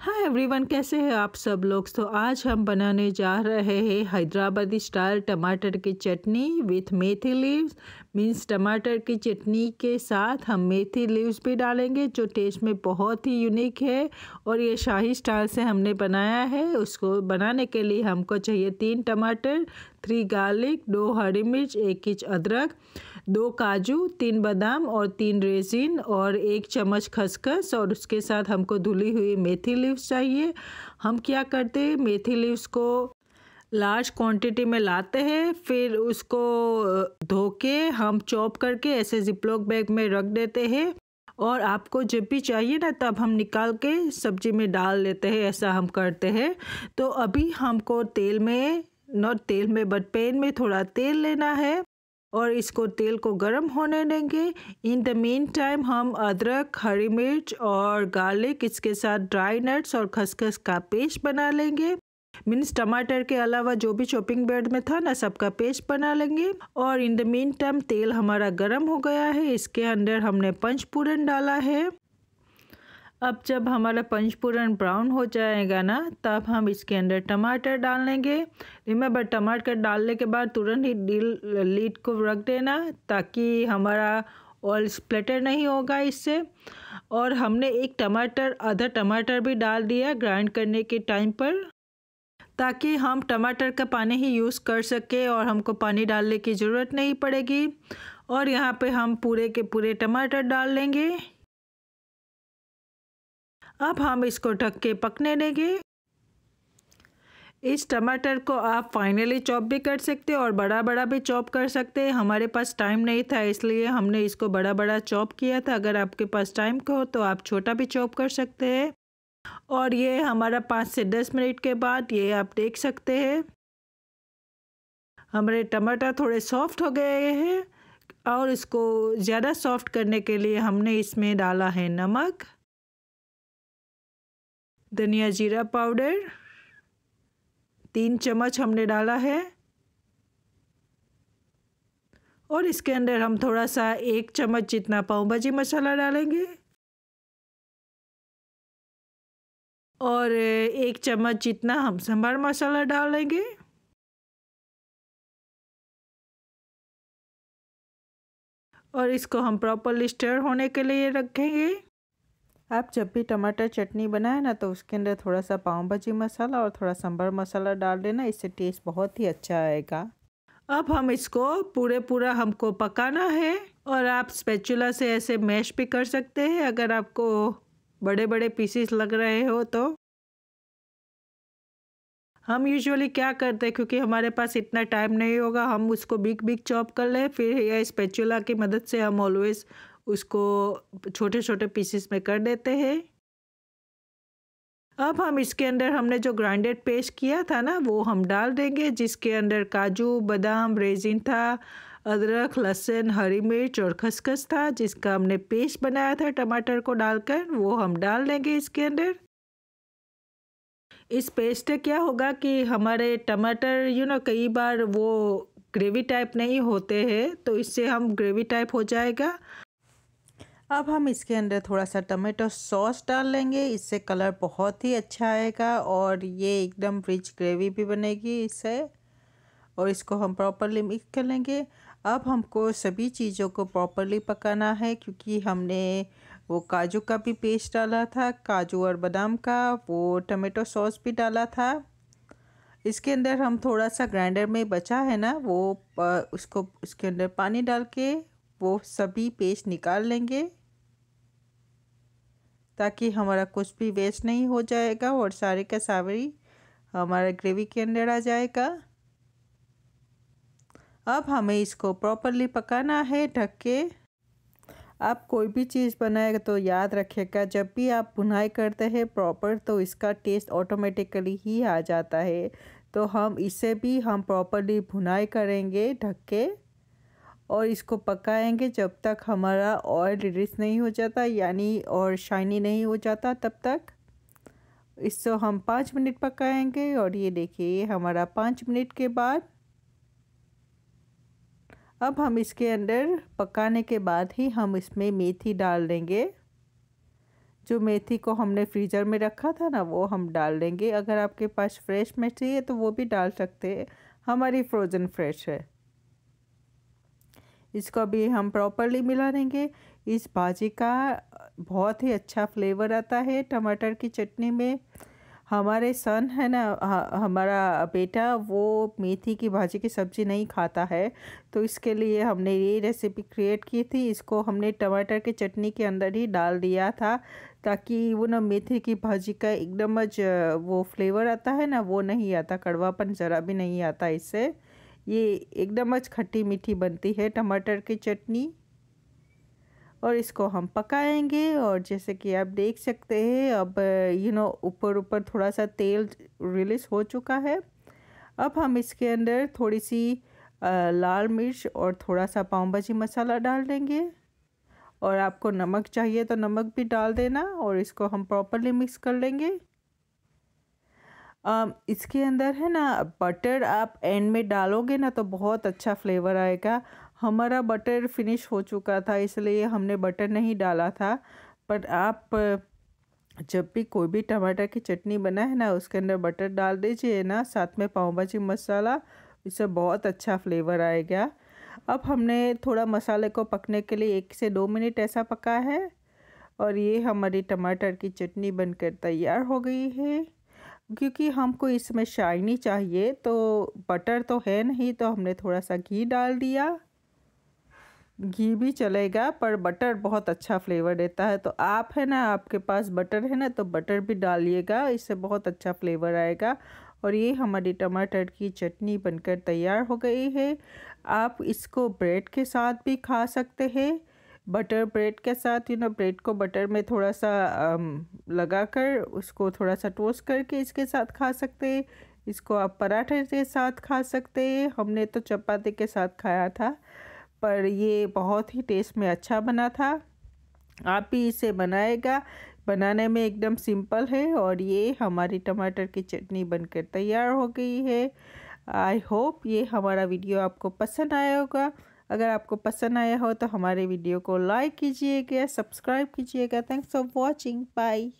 hi everyone कैसे हैं आप सब लोग तो आज हम बनाने जा रहे हैं हैदराबादी स्टाइल टमाटर की चटनी विथ मेथी लीव्स मीन्स टमाटर की चटनी के साथ हम मेथी लीव्स भी डालेंगे जो टेस्ट में बहुत ही यूनिक है और ये शाही स्टाइल से हमने बनाया है उसको बनाने के लिए हमको चाहिए तीन टमाटर थ्री गार्लिक दो हरी मिर्च एक इंच अदरक दो काजू तीन बादाम और तीन रेजिन और एक चम्मच खसखस और उसके साथ हमको धुली हुई मेथी लीव्स चाहिए हम क्या करते हैं मेथी लीव्स को लार्ज क्वांटिटी में लाते हैं फिर उसको धो के हम चॉप करके ऐसे जिपलॉक बैग में रख देते हैं और आपको जब भी चाहिए ना तब हम निकाल के सब्जी में डाल लेते हैं ऐसा हम करते हैं तो अभी हमको तेल में नॉट तेल में बट पैन में थोड़ा तेल लेना है और इसको तेल को गर्म होने देंगे इन द मेन टाइम हम अदरक हरी मिर्च और गार्लिक इसके साथ ड्राई नट्स और खसखस का पेस्ट बना लेंगे मीन्स टमाटर के अलावा जो भी चॉपिंग बेड में था ना सबका पेस्ट बना लेंगे और इन द मेन टाइम तेल हमारा गर्म हो गया है इसके अंदर हमने पंचपूरन डाला है अब जब हमारा पंचपूरन ब्राउन हो जाएगा ना तब हम इसके अंदर टमाटर डाल लेंगे रिमेंबर टमाटर डालने के बाद तुरंत ही डील लीड को रख देना ताकि हमारा ऑयल स्प्लेटर नहीं होगा इससे और हमने एक टमाटर आधा टमाटर भी डाल दिया ग्राइंड करने के टाइम पर ताकि हम टमाटर का पानी ही यूज़ कर सके और हमको पानी डालने की ज़रूरत नहीं पड़ेगी और यहाँ पे हम पूरे के पूरे टमाटर डाल लेंगे अब हम इसको ढक के पकने देंगे इस टमाटर को आप फाइनली चॉप भी कर सकते हैं और बड़ा बड़ा भी चॉप कर सकते हैं हमारे पास टाइम नहीं था इसलिए हमने इसको बड़ा बड़ा चॉप किया था अगर आपके पास टाइम हो तो आप छोटा भी चॉप कर सकते हैं और ये हमारा पाँच से दस मिनट के बाद ये आप देख सकते हैं हमारे टमाटर थोड़े सॉफ्ट हो गए हैं और इसको ज़्यादा सॉफ्ट करने के लिए हमने इसमें डाला है नमक धनिया जीरा पाउडर तीन चम्मच हमने डाला है और इसके अंदर हम थोड़ा सा एक चम्मच जितना पाव भाजी मसाला डालेंगे और एक चम्मच जितना हम सांभर मसाला डालेंगे और इसको हम प्रॉपरली स्टर होने के लिए रखेंगे आप जब भी टमाटर चटनी बनाए ना तो उसके अंदर थोड़ा सा पाव भाजी मसाला और थोड़ा सांभर मसाला डाल देना इससे टेस्ट बहुत ही अच्छा आएगा अब हम इसको पूरे पूरा हमको पकाना है और आप स्पेचुला से ऐसे मैश भी कर सकते हैं अगर आपको बड़े बड़े पीसीस लग रहे हो तो हम यूजुअली क्या करते हैं क्योंकि हमारे पास इतना टाइम नहीं होगा हम उसको बिग बिग चॉप कर लें फिर या स्पेचुला की मदद से हम ऑलवेज़ उसको छोटे छोटे पीसेस में कर देते हैं अब हम इसके अंदर हमने जो ग्राइंडेड पेस्ट किया था ना वो हम डाल देंगे जिसके अंदर काजू बादाम रेजिन था अदरक लहसुन हरी मिर्च और खसखस था जिसका हमने पेस्ट बनाया था टमाटर को डालकर वो हम डाल देंगे इसके अंदर इस पेस्ट से क्या होगा कि हमारे टमाटर यू नो कई बार वो ग्रेवी टाइप नहीं होते हैं तो इससे हम ग्रेवी टाइप हो जाएगा अब हम इसके अंदर थोड़ा सा टमेटो सॉस डाल लेंगे इससे कलर बहुत ही अच्छा आएगा और ये एकदम रिच ग्रेवी भी बनेगी इससे और इसको हम प्रॉपरली मिक्स कर लेंगे अब हमको सभी चीज़ों को प्रॉपरली पकाना है क्योंकि हमने वो काजू का भी पेस्ट डाला था काजू और बादाम का वो टमेटो सॉस भी डाला था इसके अंदर हम थोड़ा सा ग्राइंडर में बचा है ना वो उसको उसके अंदर पानी डाल के वो सभी पेस्ट निकाल लेंगे ताकि हमारा कुछ भी वेस्ट नहीं हो जाएगा और सारे का सावरी हमारा ग्रेवी के अंदर आ जाएगा अब हमें इसको प्रॉपरली पकाना है ढक के आप कोई भी चीज़ बनाएगा तो याद रखिएगा जब भी आप बुनाई करते हैं प्रॉपर तो इसका टेस्ट ऑटोमेटिकली ही आ जाता है तो हम इसे भी हम प्रॉपरली भुनाई करेंगे ढक के और इसको पकाएंगे जब तक हमारा ऑयल रिलीज नहीं हो जाता यानी और शाइनी नहीं हो जाता तब तक इसको हम पाँच मिनट पकाएंगे और ये देखिए हमारा पाँच मिनट के बाद अब हम इसके अंदर पकाने के बाद ही हम इसमें मेथी डाल देंगे जो मेथी को हमने फ्रीज़र में रखा था ना वो हम डाल देंगे अगर आपके पास फ्रेश मेथी है तो वो भी डाल सकते हैं हमारी फ्रोज़न फ्रेश है इसको अभी हम प्रॉपरली मिला देंगे इस भाजी का बहुत ही अच्छा फ्लेवर आता है टमाटर की चटनी में हमारे सन है ना हमारा बेटा वो मेथी की भाजी की सब्ज़ी नहीं खाता है तो इसके लिए हमने ये रेसिपी क्रिएट की थी इसको हमने टमाटर के चटनी के अंदर ही डाल दिया था ताकि वो ना मेथी की भाजी का एकदम वो फ्लेवर आता है ना वो नहीं आता कड़वापन ज़रा भी नहीं आता इससे ये एकदम आज खट्टी मीठी बनती है टमाटर की चटनी और इसको हम पकाएंगे और जैसे कि आप देख सकते हैं अब यू नो ऊपर ऊपर थोड़ा सा तेल रिलीज़ हो चुका है अब हम इसके अंदर थोड़ी सी लाल मिर्च और थोड़ा सा पाव भाजी मसाला डाल देंगे और आपको नमक चाहिए तो नमक भी डाल देना और इसको हम प्रॉपरली मिक्स कर लेंगे इसके अंदर है ना बटर आप एंड में डालोगे ना तो बहुत अच्छा फ्लेवर आएगा हमारा बटर फिनिश हो चुका था इसलिए हमने बटर नहीं डाला था पर आप जब भी कोई भी टमाटर की चटनी बना है ना उसके अंदर बटर डाल दीजिए ना साथ में पाव भाजी मसाला इससे बहुत अच्छा फ्लेवर आएगा अब हमने थोड़ा मसाले को पकने के लिए एक से दो मिनट ऐसा पका है और ये हमारी टमाटर की चटनी बनकर तैयार हो गई है क्योंकि हमको इसमें शाइनी चाहिए तो बटर तो है नहीं तो हमने थोड़ा सा घी डाल दिया घी भी चलेगा पर बटर बहुत अच्छा फ्लेवर देता है तो आप है ना आपके पास बटर है ना तो बटर भी डालिएगा इससे बहुत अच्छा फ्लेवर आएगा और ये हमारी टमाटर की चटनी बनकर तैयार हो गई है आप इसको ब्रेड के साथ भी खा सकते हैं बटर ब्रेड के साथ यू नो ब्रेड को बटर में थोड़ा सा um, लगा कर उसको थोड़ा सा टोस्ट करके इसके साथ खा सकते हैं इसको आप पराठे के साथ खा सकते हैं हमने तो चपाती के साथ खाया था पर ये बहुत ही टेस्ट में अच्छा बना था आप भी इसे बनाएगा बनाने में एकदम सिंपल है और ये हमारी टमाटर की चटनी बनकर तैयार हो गई है आई होप ये हमारा वीडियो आपको पसंद आया होगा अगर आपको पसंद आया हो तो हमारे वीडियो को लाइक कीजिएगा सब्सक्राइब कीजिएगा थैंक्स फॉर वॉचिंग बाई